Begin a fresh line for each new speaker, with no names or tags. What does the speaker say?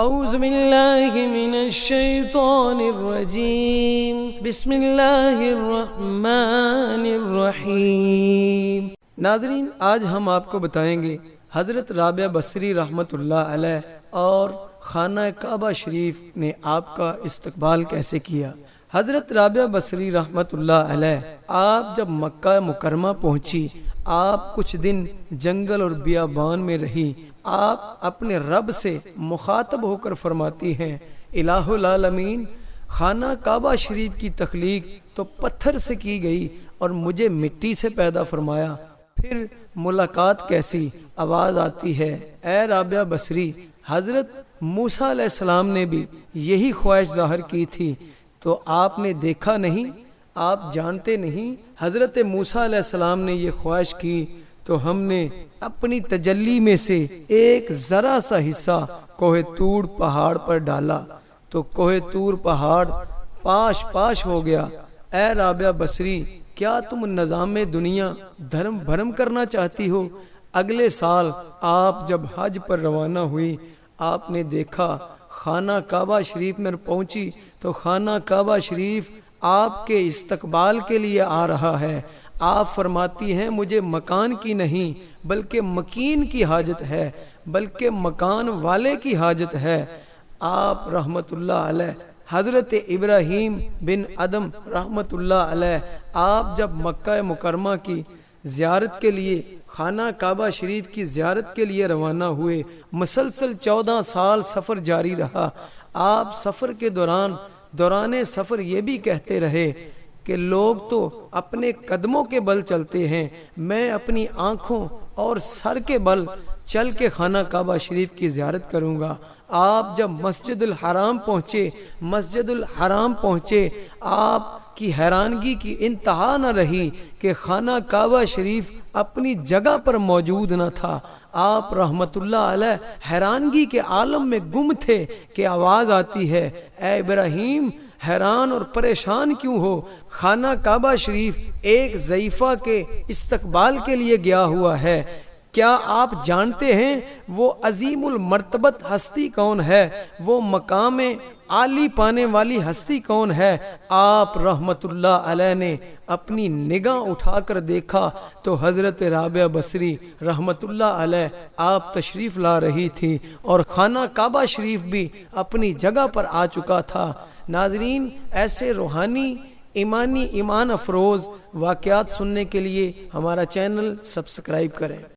اعوذ باللہ من الشیطان الرجیم بسم اللہ الرحمن الرحیم ناظرین آج ہم آپ کو بتائیں گے حضرت رابعہ بصری رحمت اللہ علیہ اور خانہ کعبہ شریف نے آپ کا استقبال کیسے کیا حضرت رابعہ بصری رحمت اللہ علیہ آپ جب مکہ مکرمہ پہنچی آپ کچھ دن جنگل اور بیابان میں رہی آپ اپنے رب سے مخاطب ہو کر فرماتی ہیں الہ العالمین خانہ کعبہ شریف کی تخلیق تو پتھر سے کی گئی اور مجھے مٹی سے پیدا فرمایا پھر ملاقات کیسی آواز آتی ہے اے رابعہ بصری حضرت موسیٰ علیہ السلام نے بھی یہی خواہش ظاہر کی تھی تو آپ نے دیکھا نہیں آپ جانتے نہیں حضرت موسیٰ علیہ السلام نے یہ خواہش کی تو ہم نے اپنی تجلی میں سے ایک ذرا سا حصہ کوہ تور پہاڑ پر ڈالا تو کوہ تور پہاڑ پاش پاش ہو گیا اے رابعہ بسری کیا تم نظام دنیا دھرم بھرم کرنا چاہتی ہو اگلے سال آپ جب حج پر روانہ ہوئی آپ نے دیکھا خانہ کعبہ شریف میں پہنچی تو خانہ کعبہ شریف آپ کے استقبال کے لیے آ رہا ہے آپ فرماتی ہیں مجھے مکان کی نہیں بلکہ مکین کی حاجت ہے بلکہ مکان والے کی حاجت ہے آپ رحمت اللہ علیہ حضرت ابراہیم بن عدم رحمت اللہ علیہ آپ جب مکہ مکرمہ کی زیارت کے لیے خانہ کعبہ شریف کی زیارت کے لیے روانہ ہوئے مسلسل چودہ سال سفر جاری رہا آپ سفر کے دوران دوران سفر یہ بھی کہتے رہے کہ لوگ تو اپنے قدموں کے بل چلتے ہیں میں اپنی آنکھوں اور سر کے بل چل کے خانہ کعبہ شریف کی زیارت کروں گا آپ جب مسجد الحرام پہنچے مسجد الحرام پہنچے آپ کی حیرانگی کی انتہا نہ رہی کہ خانہ کعبہ شریف اپنی جگہ پر موجود نہ تھا آپ رحمت اللہ علیہ حیرانگی کے عالم میں گم تھے کہ آواز آتی ہے اے ابراہیم حیران اور پریشان کیوں ہو خانہ کعبہ شریف ایک ضعیفہ کے استقبال کے لیے گیا ہوا ہے کیا آپ جانتے ہیں وہ عظیم المرتبت ہستی کون ہے وہ مقام عالی پانے والی ہستی کون ہے آپ رحمت اللہ علیہ نے اپنی نگاہ اٹھا کر دیکھا تو حضرت رابعہ بصری رحمت اللہ علیہ آپ تشریف لا رہی تھی اور خانہ کعبہ شریف بھی اپنی جگہ پر آ چکا تھا ناظرین ایسے روحانی ایمانی ایمان افروز واقعات سننے کے لیے ہمارا چینل سبسکرائب کریں